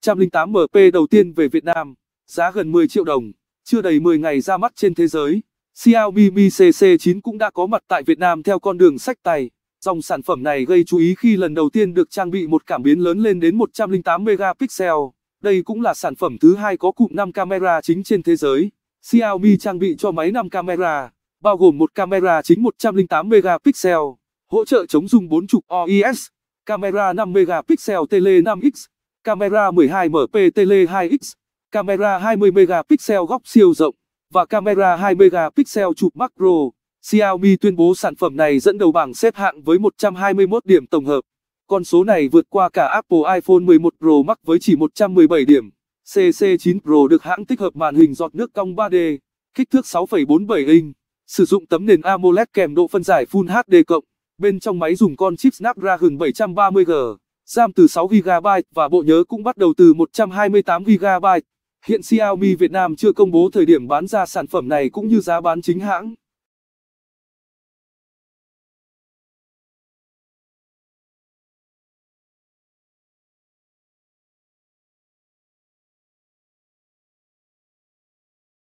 108 MP đầu tiên về Việt Nam, giá gần 10 triệu đồng, chưa đầy 10 ngày ra mắt trên thế giới. Xiaomi Mi CC9 cũng đã có mặt tại Việt Nam theo con đường sách tay. Dòng sản phẩm này gây chú ý khi lần đầu tiên được trang bị một cảm biến lớn lên đến 108 megapixel. Đây cũng là sản phẩm thứ hai có cụm 5 camera chính trên thế giới. Xiaomi trang bị cho máy 5 camera, bao gồm một camera chính 108 megapixel, hỗ trợ chống rung 4 chụp OIS, camera 5 megapixel tele 5x, camera 12MP Tele 2X, camera 20 megapixel góc siêu rộng và camera 2 megapixel chụp macro. Xiaomi tuyên bố sản phẩm này dẫn đầu bảng xếp hạng với 121 điểm tổng hợp. Con số này vượt qua cả Apple iPhone 11 Pro Max với chỉ 117 điểm. CC9 Pro được hãng tích hợp màn hình giọt nước cong 3D, kích thước 6,47 inch, sử dụng tấm nền AMOLED kèm độ phân giải Full HD+, bên trong máy dùng con chip Snapdragon 730G. RAM từ 6GB và bộ nhớ cũng bắt đầu từ 128GB. Hiện Xiaomi Việt Nam chưa công bố thời điểm bán ra sản phẩm này cũng như giá bán chính hãng.